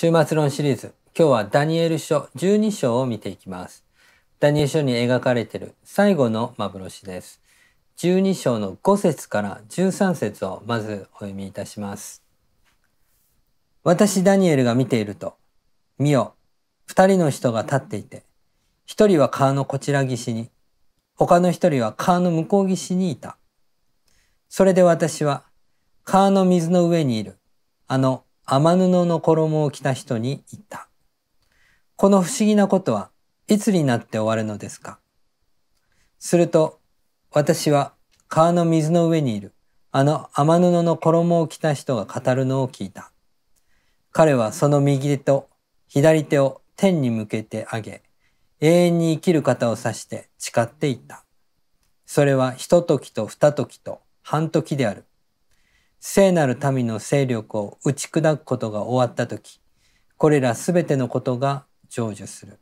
終末論シリーズ今日はダニエル書12章を見ていきますダニエル書に描かれている最後の幻です12章の5節から13節をまずお読みいたします私ダニエルが見ていると見よ二人の人が立っていて一人は川のこちら岸に他の一人は川の向こう岸にいたそれで私は川の水の上にいるあの天布の衣を着た人に言った。この不思議なことはいつになって終わるのですかすると、私は川の水の上にいるあの天布の衣を着た人が語るのを聞いた。彼はその右手と左手を天に向けてあげ、永遠に生きる方を指して誓っていった。それは一時と二時と半時である。聖なる民の勢力を打ち砕くことが終わった時これらすべてのことが成就する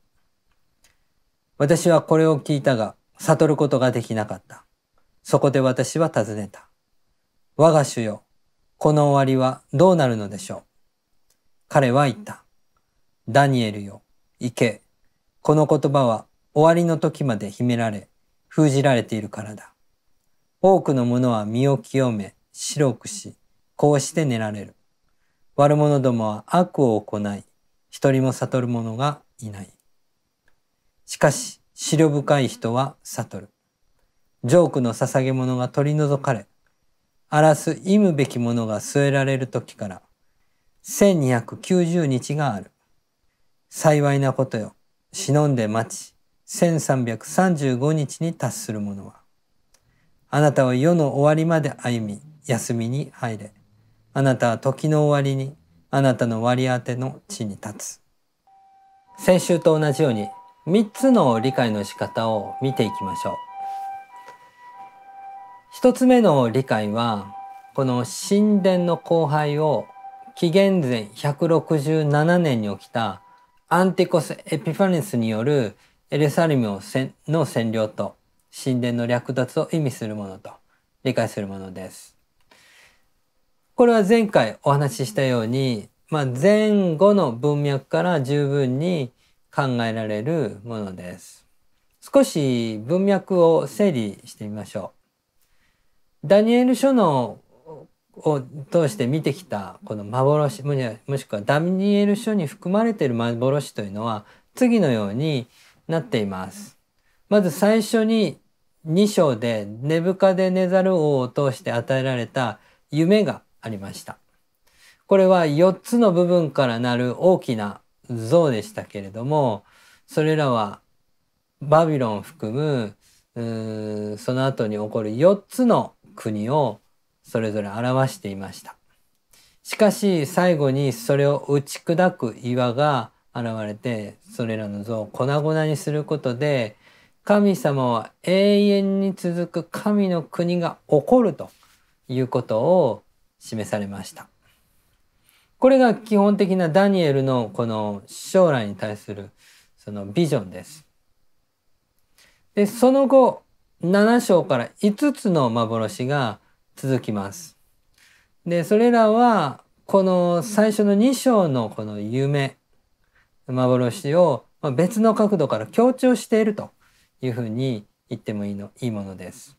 私はこれを聞いたが悟ることができなかったそこで私は尋ねた我が主よこの終わりはどうなるのでしょう彼は言ったダニエルよ行けこの言葉は終わりの時まで秘められ封じられているからだ多くの者は身を清め白くし、こうして寝られる。悪者どもは悪を行い、一人も悟る者がいない。しかし、思慮深い人は悟る。ジョークの捧げ物が取り除かれ、荒らす忌むべきものが据えられる時から、1290日がある。幸いなことよ、忍んで待ち、1335日に達する者は、あなたは世の終わりまで歩み、休みに入れ。あなたは時の終わりに、あなたの割り当ての地に立つ。先週と同じように、3つの理解の仕方を見ていきましょう。1つ目の理解は、この神殿の荒廃を紀元前167年に起きたアンティコス・エピファネスによるエルサレムの占領と神殿の略奪を意味するものと理解するものです。これは前回お話ししたように、まあ、前後の文脈から十分に考えられるものです。少し文脈を整理してみましょう。ダニエル書のを通して見てきたこの幻もしくはダニエル書に含まれている幻というのは次のようになっています。まず最初に2章でネブカデネザル王を通して与えられた夢がありました。これは4つの部分からなる大きな像でしたけれどもそれらはバビロンを含むその後に起こる4つの国をそれぞれ表していました。しかし最後にそれを打ち砕く岩が現れてそれらの像を粉々にすることで神様は永遠に続く神の国が起こるということを示されました。これが基本的なダニエルのこの将来に対するそのビジョンです。で、その後、7章から5つの幻が続きます。で、それらは、この最初の2章のこの夢、幻を別の角度から強調しているというふうに言ってもいいのいいものです。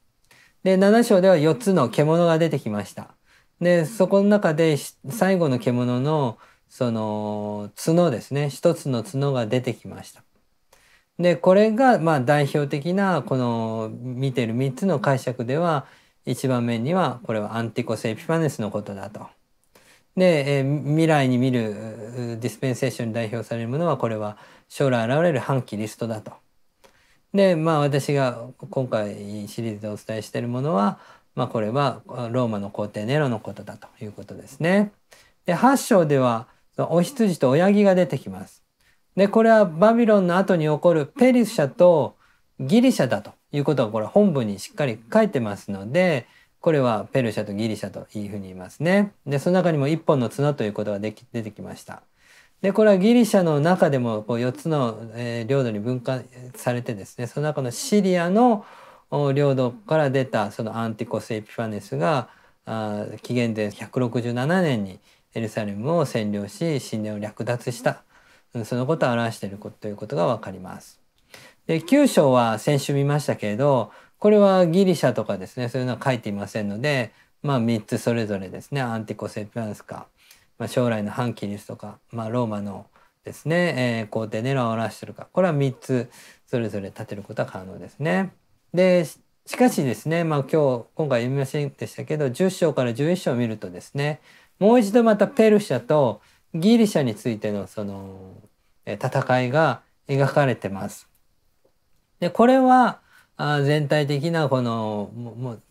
で、7章では4つの獣が出てきました。でそこの中で最後の獣のその角ですね一つの角が出てきました。でこれがまあ代表的なこの見てる3つの解釈では一番目にはこれはアンティコス・エピファネスのことだと。で、え未来に見るディスペンセーションに代表されるものはこれは将来現れる反キリストだと。でまあ私が今回シリーズでお伝えしているものはまあ、これはローマの皇帝ネロのことだということですね。で8章ではお羊と親木が出てきます。でこれはバビロンの後に起こるペリシャとギリシャだということがこれ本文にしっかり書いてますのでこれはペルシャとギリシャというふうに言いますね。でその中にも1本の綱ということができ出てきました。でこれはギリシャの中でもこう4つの、え領土に分化されてですねその中のシリアの領土から出たそのアンティコス・エピファネスが紀元前167年にエルサレムを占領し神殿を略奪したそのことを表しているということがわかります。で9章は先週見ましたけれどこれはギリシャとかですねそういうのは書いていませんので、まあ、3つそれぞれですねアンティコス・エピファネスか、まあ、将来の反キリスとか、まあ、ローマのですね、えー、皇帝ネロを表してるかこれは3つそれぞれ立てることは可能ですね。でしかしですね、まあ、今日今回読みませんでしたけど10章から11章を見るとですねもう一度またペルシャとギリシャについてのその戦いが描かれてます。でこれは全体的なこの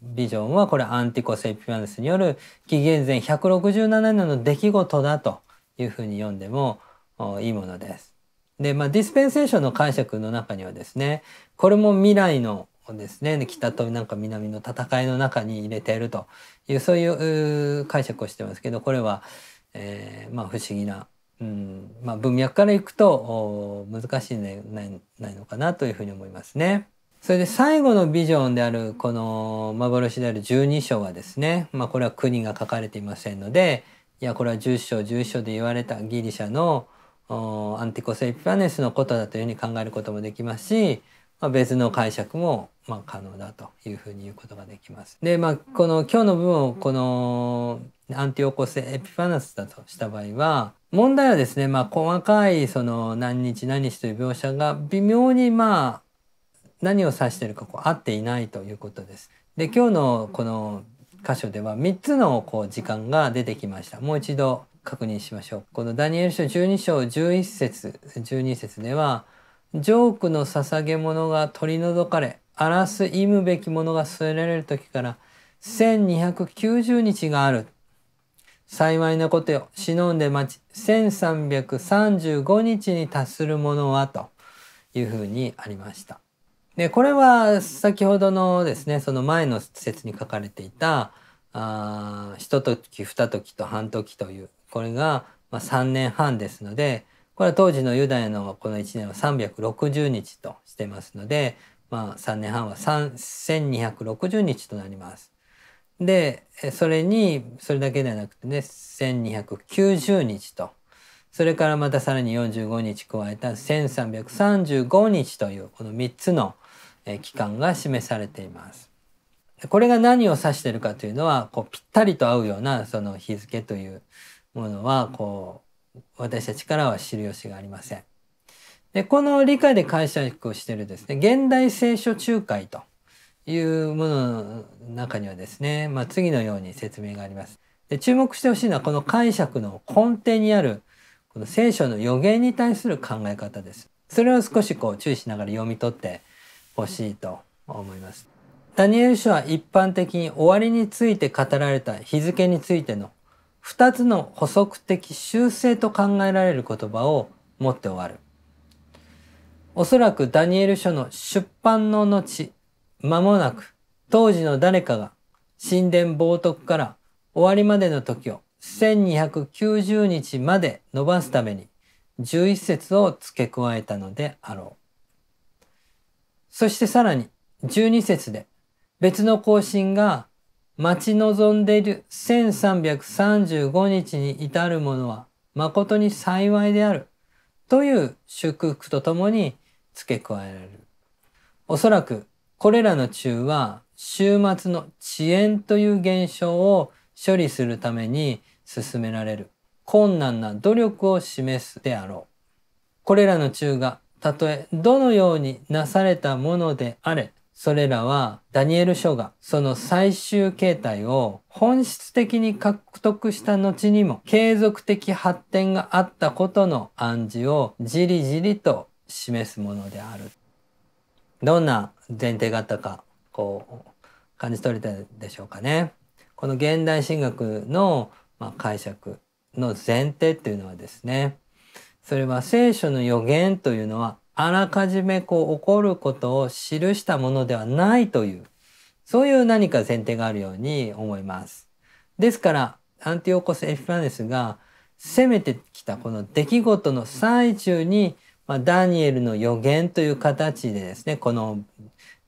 ビジョンはこれアンティコ・セピアンスによる紀元前167年の出来事だというふうに読んでもいいものです。で、まあ、ディスペンセーションの解釈の中にはですねこれも未来のですね北となんか南の戦いの中に入れているというそういう解釈をしてますけどこれは、えー、まあ不思議な、うんまあ、文脈からいくと難しいんじゃないないのかなというふうに思いますね。それで最後のビジョンであるこの幻である12章はですね、まあ、これは国が書かれていませんのでいやこれは10章11章で言われたギリシャのアンティコス・エピファネスのことだというふうに考えることもできますし、まあ、別の解釈もまあ、可能だというふうに言うことができます。で、まあ、この今日の部分をこのアンティオコスエピファナスだとした場合は問題はですね、まあ、細かいその何日何日という描写が微妙にまあ何を指しているかこう合っていないということです。で今日のこの箇所では3つのこう時間が出てきました。もう一度確認しましょう。このダニエル書12章11節12節では「ジョークの捧げ物が取り除かれ荒らす忌むべきものが据えられる時から1290日がある。幸いなことよ、忍んで待ち、1335日に達するものは、というふうにありました。で、これは先ほどのですね、その前の説に書かれていた、一時、二時と半時という、これが、ま3年半ですので、これは当時のユダヤのこの1年は360日としてますので、まあ、3年半は3260日となります。でそれにそれだけではなくてね1290日とそれからまたさらに45日加えた1335日というこの3つの期間が示されています。これが何を指しているかというのはこうぴったりと合うようなその日付というものはこう私たちからは知る由がありません。でこの理解で解釈をしてるですね現代聖書仲介というものの中にはですね、まあ、次のように説明があります。で注目してほしいのはこの解釈の根底にあるこの聖書の予言に対する考え方です。それを少しこう注意しながら読み取ってほしいと思います。ダニエル書は一般的に終わりについて語られた日付についての2つの補足的修正と考えられる言葉を持って終わる。おそらくダニエル書の出版の後、間もなく当時の誰かが神殿冒涜から終わりまでの時を1290日まで伸ばすために11節を付け加えたのであろう。そしてさらに12節で別の更新が待ち望んでいる1335日に至るものは誠に幸いであるという祝福とともに付け加えられる。おそらくこれらの中は終末の遅延という現象を処理するために進められる困難な努力を示すであろう。これらの中がたとえどのようになされたものであれ、それらはダニエル書がその最終形態を本質的に獲得した後にも継続的発展があったことの暗示をじりじりと示すものであるどんな前提があったかこう感じ取れたでしょうかね。この現代神学の、まあ、解釈の前提っていうのはですねそれは聖書の予言というのはあらかじめこう起こることを記したものではないというそういう何か前提があるように思います。ですからアンティオコス・エフィファネスが攻めてきたこの出来事の最中にまあ、ダニエルの予言という形でですねこの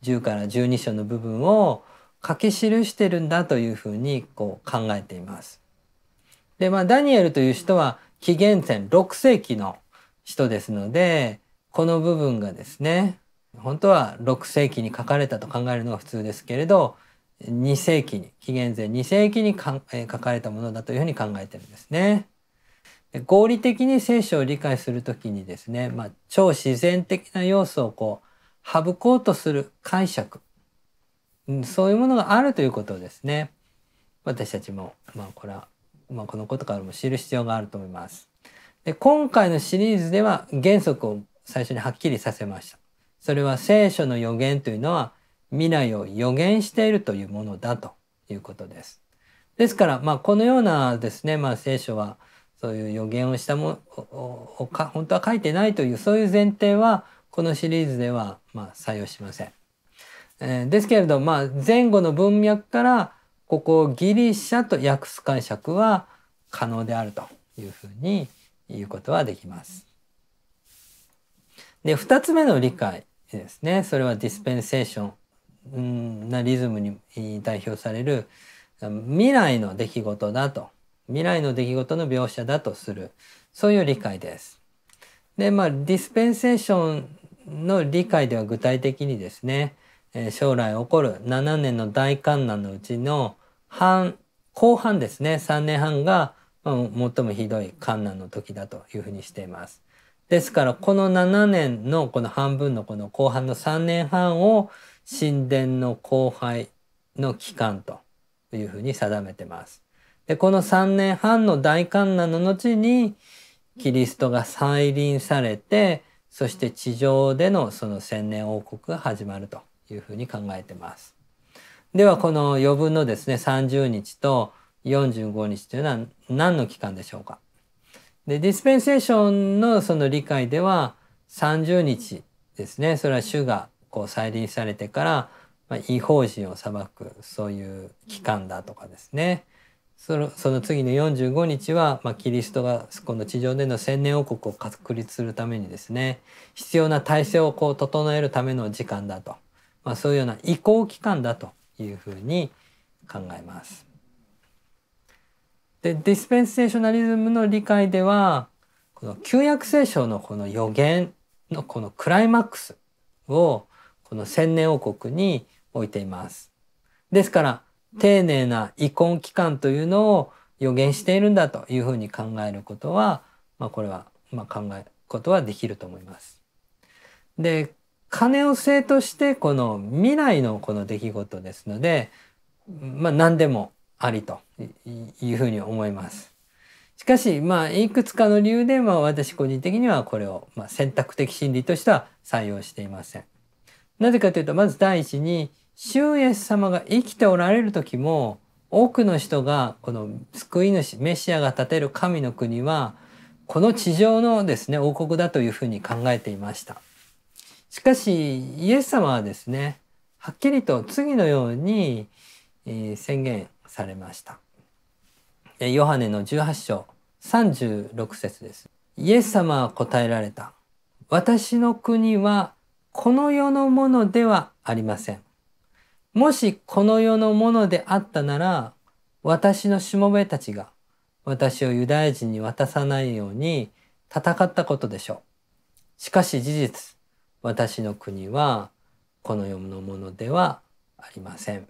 10から12章の部分を書き記してるんだというふうにこう考えています。でまあダニエルという人は紀元前6世紀の人ですのでこの部分がですね本当は6世紀に書かれたと考えるのが普通ですけれど2世紀に紀元前2世紀に書かれたものだというふうに考えてるんですね。合理的に聖書を理解するときにですね、まあ、超自然的な要素をこう省こうとする解釈、うん、そういうものがあるということですね私たちも、まあ、これは、まあ、このことからも知る必要があると思います。で今回のシリーズでは原則を最初にはっきりさせました。それは聖書の予言というのは未来を予言しているというものだということです。ですから、まあ、このようなですね、まあ、聖書はそういう予言をしたもおか本当は書いてないというそういう前提はこのシリーズではまあ採用しません。えー、ですけれど、まあ、前後の文脈からここギリシャと訳す解釈は可能であるというふうに言うことはできます。で2つ目の理解ですねそれはディスペンセーションなリズムに代表される未来の出来事だと未来の出来事の描写だとするそういう理解です。でまあディスペンセーションの理解では具体的にですね、えー、将来起こる7年の大観難のうちの半後半ですね3年半が、まあ、最もひどい観難の時だというふうにしています。ですからこの7年のこの半分のこの後半の3年半を神殿の荒廃の期間というふうに定めてます。でこの3年半の大観難の後にキリストが再臨されてそして地上でのその千年王国が始まるというふうに考えてます。ではこの余分のですね30日と45日というのは何の期間でしょうかでディスペンセーションのその理解では30日ですねそれは主がこう再臨されてから、まあ、違法人を裁くそういう期間だとかですね、うんそのその次の45日は、まあ、キリストがこの地上での千年王国を確立するためにですね必要な体制をこう整えるための時間だと、まあ、そういうような移行期間だというふうに考えます。でディスペンセーショナリズムの理解ではこの旧約聖書のこの予言のこのクライマックスをこの千年王国に置いています。ですから丁寧な遺恨期間というのを予言しているんだというふうに考えることは、まあ、これは、まあ、考えることはできると思います。で金を制としてこの未来のこの出来事ですので、まあ、何でもありというふうに思います。しかし、まあ、いくつかの理由で、まあ、私個人的にはこれを、まあ、選択的心理としては採用していません。なぜかというと、まず第一に、主イエス様が生きておられる時も多くの人がこの救い主メシアが建てる神の国はこの地上のですね王国だというふうに考えていましたしかしイエス様はですねはっきりと次のように宣言されましたヨハネの18章36節ですイエス様は答えられた私の国はこの世のものではありませんもしこの世のものであったなら、私のしもべたちが私をユダヤ人に渡さないように戦ったことでしょう。しかし事実、私の国はこの世のものではありません。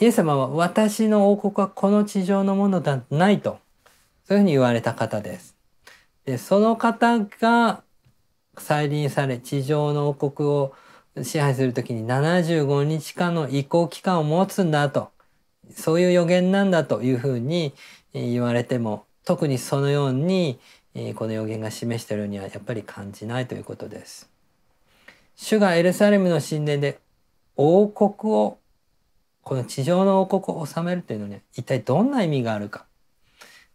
イエス様は私の王国はこの地上のものではないと、そういうふうに言われた方です。で、その方が再臨され地上の王国を支配する時に75日間の移行期間を持つんだとそういう予言なんだというふうに言われても特にそのようにこの予言が示しているようにはやっぱり感じないということです。主がエルサレムの神殿で王国をこの地上の王国を治めるというのには一体どんな意味があるか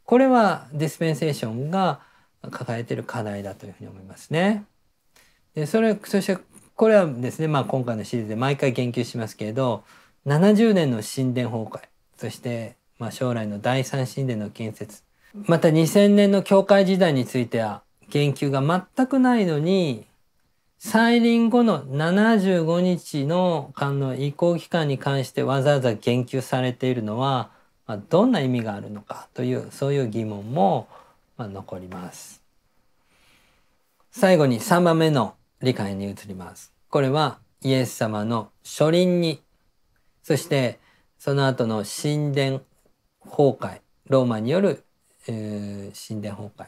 これはディスペンセーションが抱えている課題だというふうに思いますね。でそれそしてこれはですね、まあ、今回のシリーズで毎回言及しますけれど70年の神殿崩壊そしてまあ将来の第三神殿の建設また2000年の教会時代については言及が全くないのに再臨後の75日の間の移行期間に関してわざわざ言及されているのは、まあ、どんな意味があるのかというそういう疑問も、まあ、残ります。最後に3番目の理解に移ります。これはイエス様の初林に、そしてその後の神殿崩壊、ローマによる、えー、神殿崩壊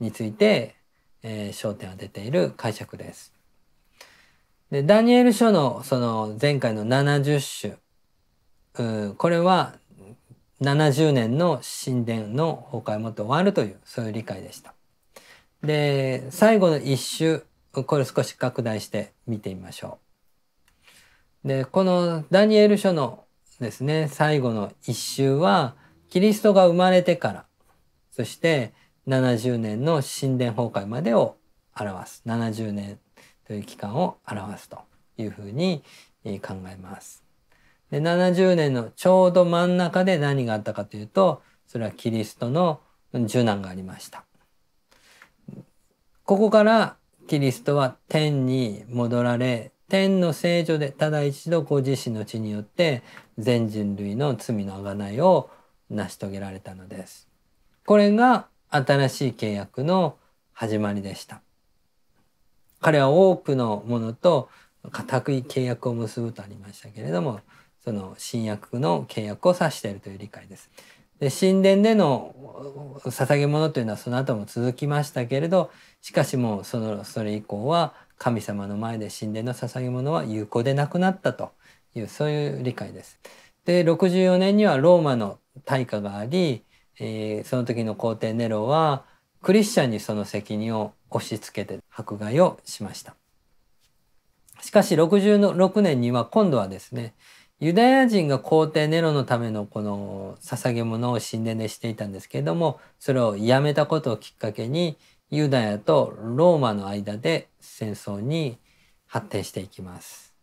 について、えー、焦点を当てている解釈です。でダニエル書のその前回の70種、これは70年の神殿の崩壊もっと終わるというそういう理解でした。で最後の一周これ少し拡大して見てみましょう。でこのダニエル書のですね最後の一周はキリストが生まれてからそして70年の神殿崩壊までを表す70年という期間を表すというふうに考えます。で70年のちょうど真ん中で何があったかというとそれはキリストの受難がありました。ここからキリストは天に戻られ天の聖女でただ一度ご自身の血によって全人類の罪の贖いを成し遂げられたのです。これが新しい契約の始まりでした。彼は多くのものと固く契約を結ぶとありましたけれどもその新約の契約を指しているという理解です。で神殿での捧げ物というのはその後も続きましたけれどしかしもうそのそれ以降は神様の前で神殿の捧げ物は有効でなくなったというそういう理解です。で64年にはローマの大火があり、えー、その時の皇帝ネロはクリスチャンにその責任を押し付けて迫害をしました。しかし66年には今度はですねユダヤ人が皇帝ネロのためのこの捧げ物を神殿でしていたんですけれどもそれをやめたことをきっかけにユダヤとローマの間で戦争に発展していきます。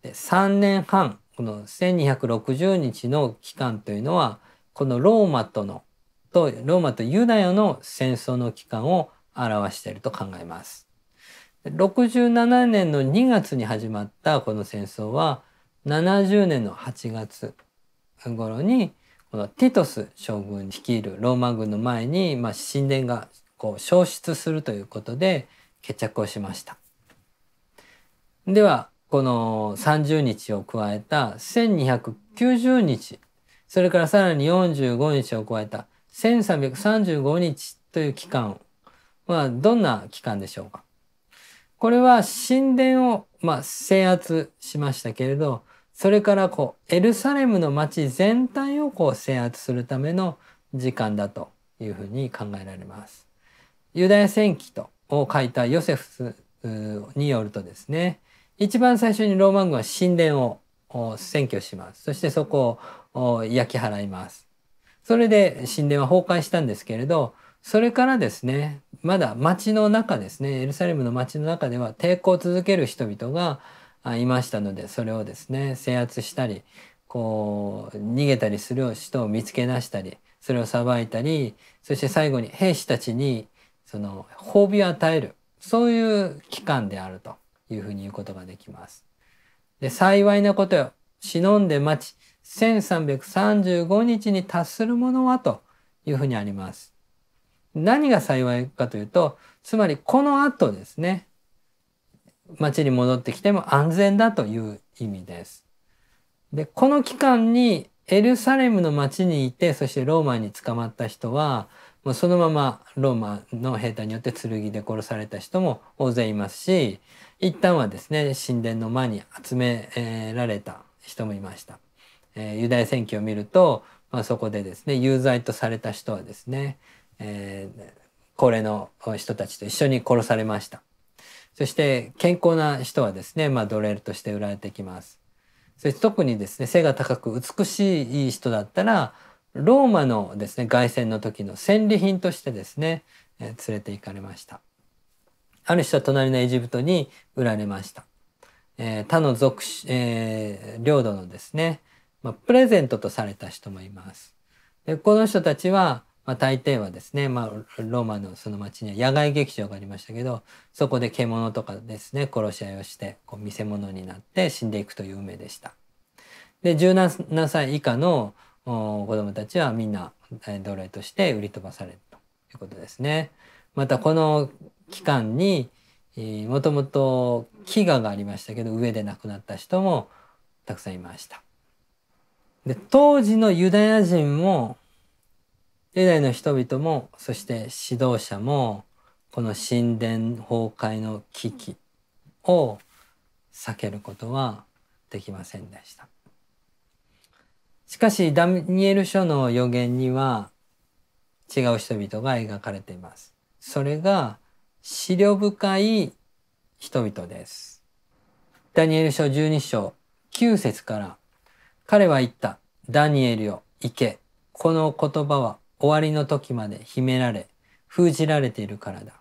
で3年半この1260日の期間というのはこのローマとのとローマとユダヤの戦争の期間を表していると考えます。67年の2月に始まったこの戦争は70年の8月頃にこのティトス将軍率いるローマ軍の前に、まあ、神殿がこう消失するということで決着をしました。ではこの30日を加えた1290日それからさらに45日を加えた1335日という期間はどんな期間でしょうかこれは神殿を、まあ、制圧しましたけれどそれからこうエルサレムの町全体をこう制圧するための時間だというふうに考えられます。ユダヤ戦記とを書いたヨセフによるとですね一番最初にローマ軍は神殿を占拠しますそしてそこを焼き払いますそれで神殿は崩壊したんですけれどそれからですねまだ町の中ですねエルサレムの町の中では抵抗を続ける人々がいましたのでそれをですね制圧したりこう逃げたりする人を見つけ出したりそれをさばいたりそして最後に兵士たちにその褒美を与えるそういう機関であるというふうに言うことができます。で幸いなことよ忍んで待ち1335日に達するものはというふうにあります。何が幸いかというとつまりこの後ですね町に戻ってきても安全だという意味です。で、この期間にエルサレムの町にいて、そしてローマに捕まった人は、もうそのままローマの兵隊によって剣で殺された人も大勢いますし、一旦はですね、神殿の間に集められた人もいました。えー、ユダヤ選挙を見ると、まあ、そこでですね、有罪とされた人はですね、えー、高齢の人たちと一緒に殺されました。そして健康な人はですね、まあ、奴隷として売られてきます。そして特にですね背が高く美しい人だったらローマのですね凱旋の時の戦利品としてですね、え連れて行かれました。ある人は隣のエジプトに売られました。えー、他の属、えー、領土のですね、まあ、プレゼントとされた人もいます。でこの人たちはまあ、大抵はですね、まあ、ローマのその町には野外劇場がありましたけどそこで獣とかですね殺し合いをしてこう見せ物になって死んでいくという運命でした。で17歳以下の子供たちはみんな奴隷として売り飛ばされるということですね。またこの期間にもともと飢餓がありましたけど上で亡くなった人もたくさんいました。で当時のユダヤ人もユダヤの人々もそして指導者もこの神殿崩壊の危機を避けることはできませんでした。しかしダニエル書の予言には違う人々が描かれています。それが資料深い人々です。ダニエル書12章9節から彼は言った。ダニエルよ、行け。この言葉は終わりの時まで秘められ封じられているからだ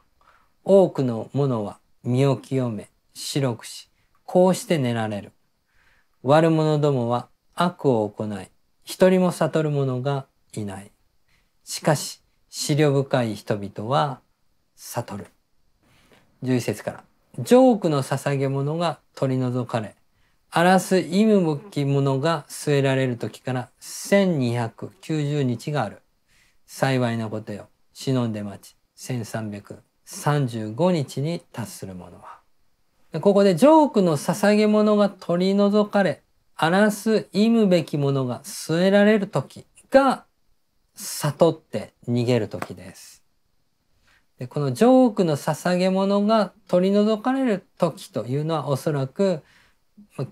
多くのものは身を清め白くしこうして寝られる悪者どもは悪を行い一人も悟る者がいないしかし思慮深い人々は悟る11節からジョークの捧げ物が取り除かれ荒らす意味向き者が据えられる時から1290日がある幸いなことよ忍んで待ち1335日に達する者は。ここでジョークの捧げ物が取り除かれ、荒らす忌むべきものが据えられる時が悟って逃げる時です。でこのジョークの捧げ物が取り除かれる時というのはおそらく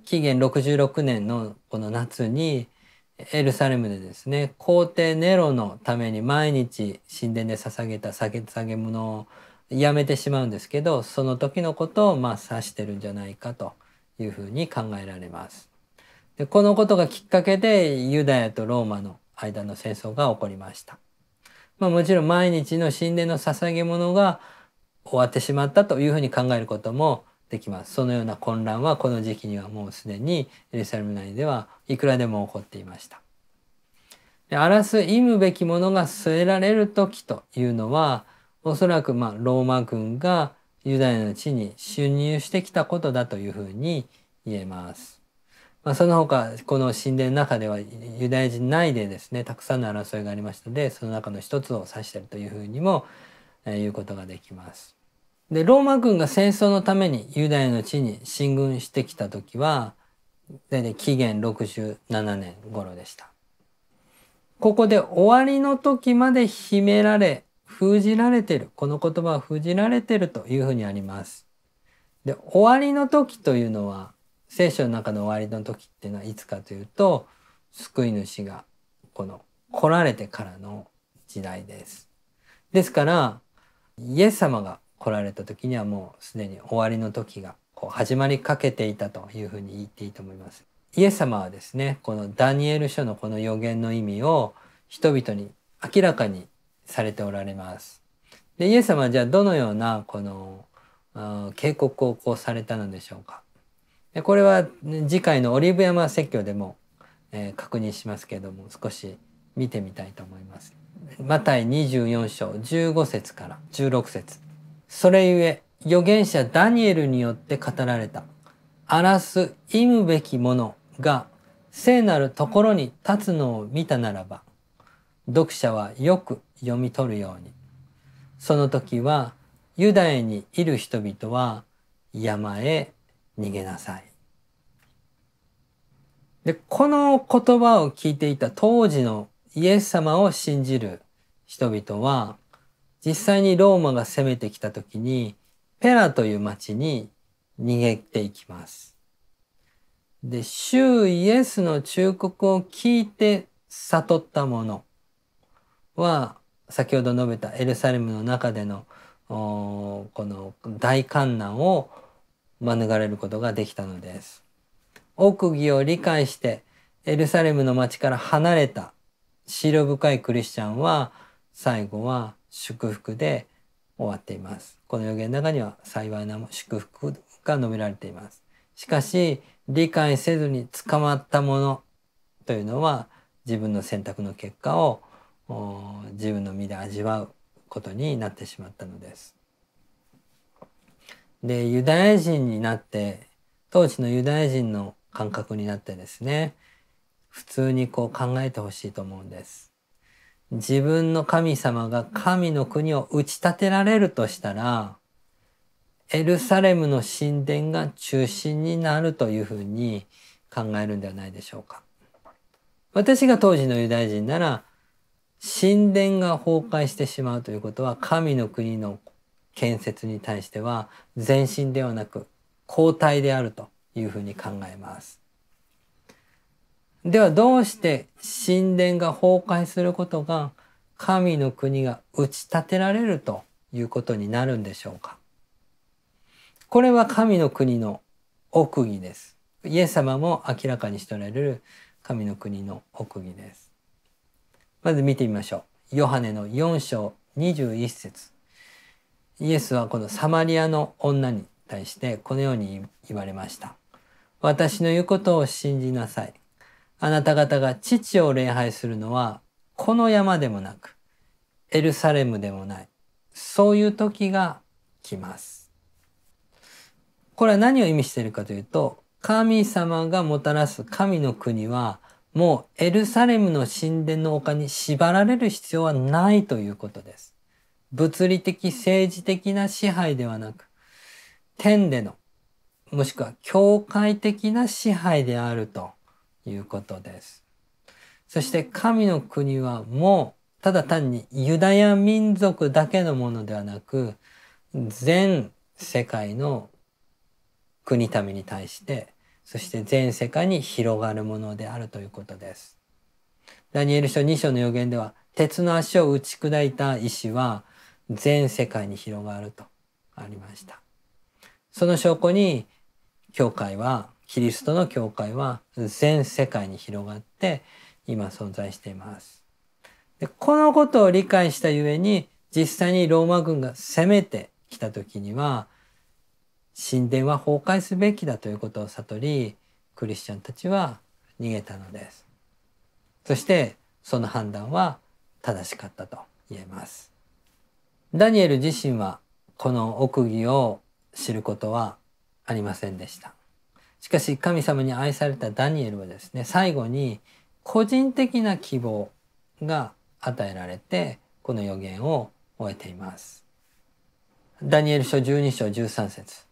紀元66年のこの夏にエルサレムでですね皇帝ネロのために毎日神殿で捧げた捧げ物をやめてしまうんですけどその時のことをまあ指してるんじゃないかというふうに考えられます。でこのことがきっかけでユダヤとローマの間の戦争が起こりました。まあ、もちろん毎日の神殿の捧げ物が終わってしまったというふうに考えることもできますそのような混乱はこの時期にはもうすでにエルサレム内ではいくらでも起こっていました。で荒らす忌むべきものが据えられる時というのはおそらくまあローマ軍がユダヤの地に侵入してきたことだというふうに言えます。まあ、その他この神殿の中ではユダヤ人内でですねたくさんの争いがありましたのでその中の一つを指しているというふうにも、えー、言うことができます。でローマ軍が戦争のためにユダヤの地に進軍してきた時は大体紀元67年頃でした。ここで終わりの時まで秘められ封じられてるこの言葉は封じられてるというふうにあります。で終わりの時というのは聖書の中の終わりの時っていうのはいつかというと救い主がこの来られてからの時代です。ですからイエス様が来られた時にはもうすでに終わりの時がこう始まりかけていたというふうに言っていいと思います。イエス様はですねこのダニエル書のこの予言の意味を人々に明らかにされておられます。でイエス様はじゃあどのようなこの警告をこうされたのでしょうか。でこれは次回のオリーブ山説教でも、えー、確認しますけれども少し見てみたいと思います。マタイ24章15節から16節それゆえ預言者ダニエルによって語られた荒らす忌むべきものが聖なるところに立つのを見たならば読者はよく読み取るようにその時はユダヤにいる人々は山へ逃げなさい。で、この言葉を聞いていた当時のイエス様を信じる人々は実際にローマが攻めてきた時にペラという町に逃げていきます。で、主イエスの忠告を聞いて悟ったものは先ほど述べたエルサレムの中でのこの大観難を免れることができたのです。奥義を理解してエルサレムの町から離れた思慮深いクリスチャンは最後は祝福で終わっています。この予言の中には幸いな祝福が述べられています。しかし理解せずに捕まったものというのは自分の選択の結果を自分の身で味わうことになってしまったのです。でユダヤ人になって当時のユダヤ人の感覚になってですね普通にこう考えてほしいと思うんです。自分の神様が神の国を打ち立てられるとしたら、エルサレムの神殿が中心になるというふうに考えるんではないでしょうか。私が当時のユダヤ人なら、神殿が崩壊してしまうということは、神の国の建設に対しては前進ではなく後退であるというふうに考えます。ではどうして神殿が崩壊することが神の国が打ち立てられるということになるんでしょうかこれは神の国の奥義です。イエス様も明らかにしておられる神の国の奥義です。まず見てみましょう。ヨハネの4章21節イエスはこのサマリアの女に対してこのように言われました。私の言うことを信じなさい。あなた方が父を礼拝するのはこの山でもなくエルサレムでもないそういう時が来ます。これは何を意味しているかというと神様がもたらす神の国はもうエルサレムの神殿の丘に縛られる必要はないということです。物理的政治的な支配ではなく天でのもしくは教会的な支配であるということです。そして神の国はもうただ単にユダヤ民族だけのものではなく全世界の国民に対してそして全世界に広がるものであるということです。ダニエル書2章の予言では鉄の足を打ち砕いた石は全世界に広がるとありました。その証拠に教会はキリストの教会は全世界に広がって今存在しています。でこのことを理解したゆえに実際にローマ軍が攻めてきた時には神殿は崩壊すべきだということを悟りクリスチャンたちは逃げたのです。そしてその判断は正しかったと言えます。ダニエル自身はこの奥義を知ることはありませんでした。しかし神様に愛されたダニエルはですね最後に個人的な希望が与えられてこの予言を終えています。ダニエル書12章13節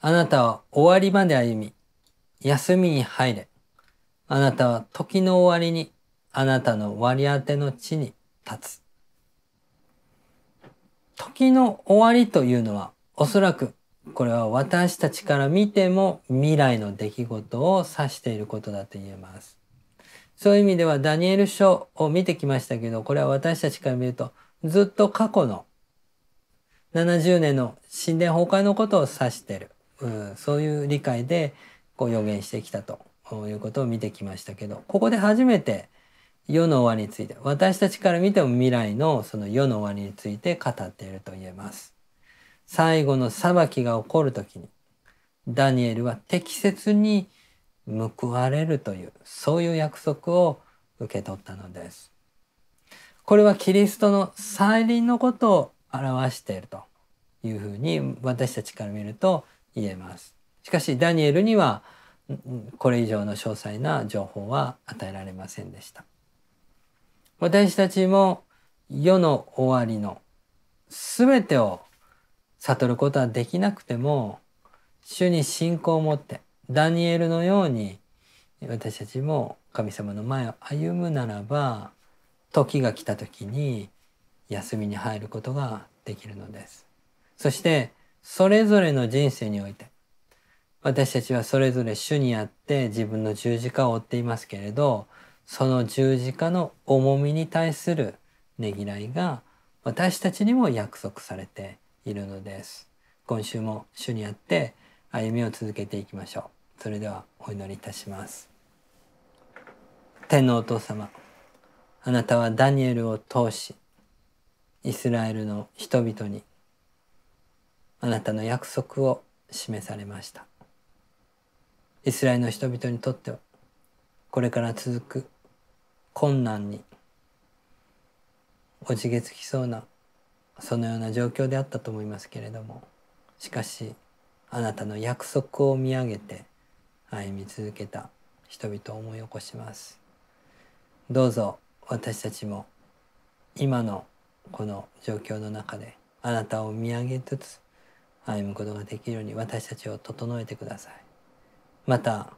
あなたは終わりまで歩み、休みに入れ。あなたは時の終わりに、あなたの割り当ての地に立つ。時の終わりというのはおそらくこれは私たちから見ても未来の出来事を指していることだと言えます。そういう意味ではダニエル書を見てきましたけど、これは私たちから見るとずっと過去の70年の神殿崩壊のことを指してる。うん、そういう理解でこう予言してきたということを見てきましたけど、ここで初めて世の終わりについて、私たちから見ても未来のその世の終わりについて語っていると言えます。最後の裁きが起こる時にダニエルは適切に報われるというそういう約束を受け取ったのです。これはキリストの再臨のことを表しているというふうに私たちから見ると言えます。しかしダニエルにはこれ以上の詳細な情報は与えられませんでした。私たちも世の終わりの全てを悟ることはできなくても主に信仰を持ってダニエルのように私たちも神様の前を歩むならば時が来た時に休みに入ることができるのです。そしてそれぞれの人生において私たちはそれぞれ主にあって自分の十字架を追っていますけれどその十字架の重みに対するねぎらいが私たちにも約束されているのです今週も主にあって歩みを続けていきましょうそれではお祈りいたします天のお父様あなたはダニエルを通しイスラエルの人々にあなたの約束を示されましたイスラエルの人々にとってはこれから続く困難におじげつきそうなそのような状況であったと思いますけれどもしかしあなたの約束を見上げて歩み続けた人々を思い起こしますどうぞ私たちも今のこの状況の中であなたを見上げつつ歩むことができるように私たちを整えてくださいまた思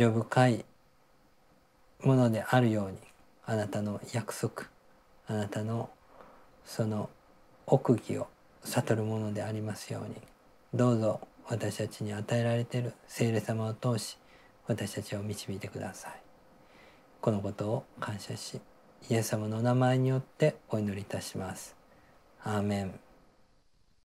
慮深いものであるようにあなたの約束あなたのその奥義を悟るものでありますようにどうぞ私たちに与えられている聖霊様を通し私たちを導いてくださいこのことを感謝しイエス様のお名前によってお祈りいたしますアーメン